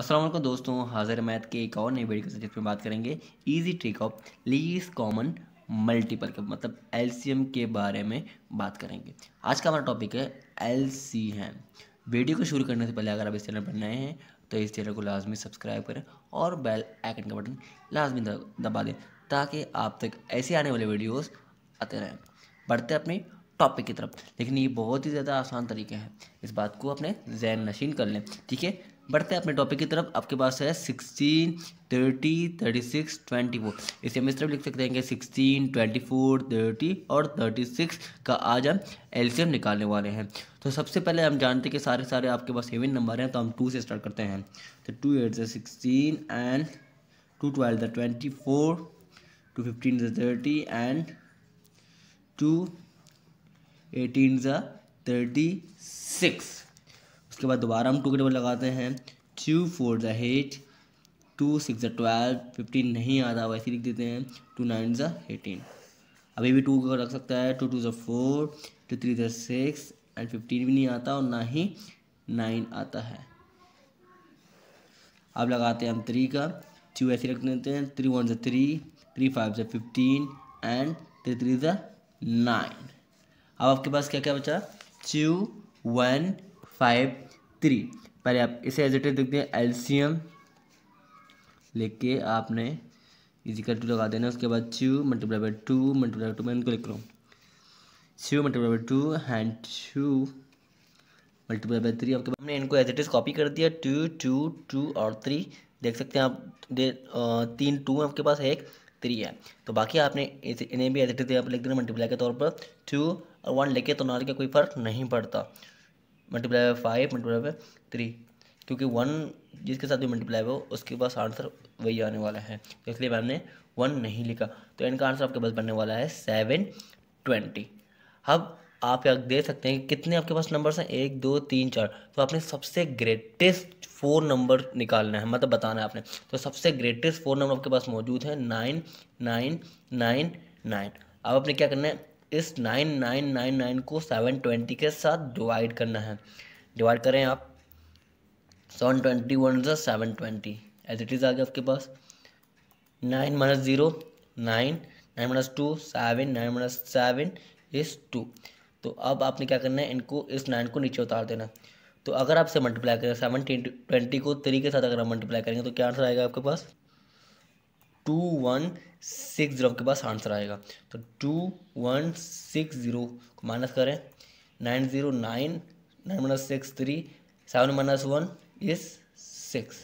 असलम दोस्तों हाजिर मैथ के एक और नई वीडियो के जिसमें बात करेंगे easy trick of least common multiple के मतलब एलसीएम के बारे में बात करेंगे आज का हमारा टॉपिक है एल सी एम वीडियो को शुरू करने से पहले अगर आप इस चैनल पर नए हैं तो इस चैनल को लाजमी सब्सक्राइब करें और बेल आइकन का बटन लाजमी दबा दें ताकि आप तक ऐसे आने वाले वीडियोज़ आते रहें बढ़ते अपनी टॉपिक की तरफ लेकिन ये बहुत ही ज़्यादा आसान तरीके हैं इस बात को अपने जैन नशीन कर लें ठीक है बढ़ते हैं अपने टॉपिक की तरफ आपके पास है sixteen thirty thirty six twenty four इसे हम इस तरफ लिख सकते हैं कि सिक्सटीन ट्वेंटी फोर थर्टी और थर्टी सिक्स का आज हम एल्शियम निकालने वाले हैं तो सबसे पहले हम जानते हैं कि सारे सारे आपके पास सेवन नंबर हैं तो हम टू से स्टार्ट करते हैं तो two eight sixteen and two twelve twenty four two fifteen ज़ थर्टी एंड टू एटीन ज़ थर्टी सिक्स उसके बाद दोबारा हम टू के टेबल लगाते हैं टू फोर ज़ा एट टू सिक्स ज ट्वेल्व फिफ्टीन नहीं आता वैसे लिख देते हैं टू नाइन ज एटीन अभी भी टू का रख सकता है टू टू जो फोर टू थ्री ज़ा सिक्स एंड फिफ्टीन भी नहीं आता और ना ही नाइन आता है अब लगाते हैं हम थ्री का टू ऐसे रख देते हैं थ्री वन ज़ा थ्री थ्री फाइव ज़ा फिफ्टीन एंड थ्री थ्री ज़ा नाइन अब आपके पास क्या क्या बचा टू वन फाइव थ्री पहले आप इसे एज इट इज देखते हैं एल्शियम लिख के आपने इजिकल टू लगा देना उसके बाद चू multiply by two multiply two मैं इनको लिख रहा हूँ चू मल्टीप्लाई बाई टू हैंड चू मल्टीप्लाई बाई थ्री आपके हमने इनको एज इट इज कॉपी कर दिया टू टू टू और थ्री देख सकते हैं आप दे तीन टू है आपके पास है एक थ्री है तो बाकी आपने इस इन्हें भी एज इट इज आप लिख देना मल्टीप्लाई के तौर पर टू और वन लेके तो ना लिखे कोई फ़र्क नहीं पड़ता multiply by five multiply by three क्योंकि वन जिसके साथ भी मल्टीप्लाई हो उसके पास आंसर वही आने वाला है तो इसलिए मैंने वन नहीं लिखा तो इनका आंसर आपके पास बनने वाला है सेवन ट्वेंटी अब आप यहाँ देख सकते हैं कि कितने आपके पास नंबर्स हैं एक दो तीन चार तो आपने सबसे ग्रेटेस्ट फोर नंबर निकालना है मतलब बताना है आपने तो सबसे ग्रेटेस्ट फोर नंबर आपके पास मौजूद है नाइन नाइन नाइन नाइन अब आपने क्या करना है इस नाइन नाइन नाइन नाइन को सेवन ट्वेंटी के साथ डिवाइड करना है डिवाइड करें आप सेवन ट्वेंटी वन जो seven twenty as it is आ गया आपके पास nine minus zero nine nine minus two seven nine minus seven is two तो अब आपने क्या करना है इनको इस नाइन को नीचे उतार देना तो अगर आप मल्टीप्लाई करें सेवन ट्वेंटी को थ्री के साथ अगर आप मल्टीप्लाई करेंगे तो क्या आंसर आएगा आपके पास टू वन सिक्स जीरो आपके पास आंसर आएगा तो टू वन सिक्स जीरो को माइनस करें nine zero nine nine minus six three seven minus one is six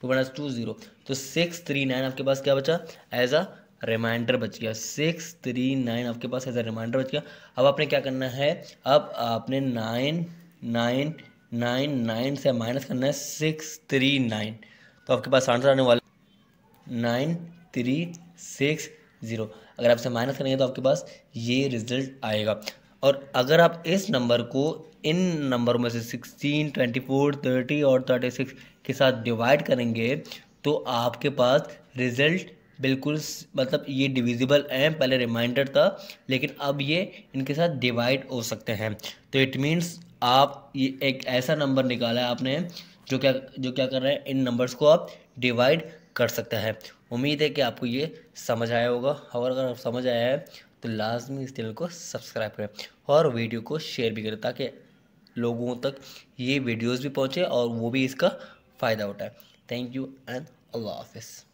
two minus two zero तो सिक्स थ्री नाइन आपके पास क्या बचा एज अ रिमाइंडर बच गया सिक्स थ्री नाइन आपके पास एज अ रिमाइंडर बच गया अब आपने क्या करना है अब आपने नाइन नाइन नाइन नाइन से माइनस करना है सिक्स थ्री नाइन तो आपके पास आंसर आने वाला नाइन थ्री सिक्स ज़ीरो अगर आप इसे माइनस करेंगे तो आपके पास ये रिजल्ट आएगा और अगर आप इस नंबर को इन नंबर में से सिक्सटीन ट्वेंटी फोर थर्टी और थर्टी सिक्स के साथ डिवाइड करेंगे तो आपके पास रिजल्ट बिल्कुल मतलब ये डिविजिबल हैं पहले रिमाइंडर था लेकिन अब ये इनके साथ डिवाइड हो सकते हैं तो इट मीन्स आप ये एक ऐसा नंबर निकाला है आपने जो क्या जो क्या कर रहे हैं इन नंबर्स को आप डिवाइड कर सकता है उम्मीद है कि आपको ये समझ आया होगा और अगर समझ आया है तो लाजमी इस चैनल को सब्सक्राइब करें और वीडियो को शेयर भी करें ताकि लोगों तक ये वीडियोस भी पहुंचे और वो भी इसका फ़ायदा उठाए थैंक यू एंड अल्लाह हाफिज़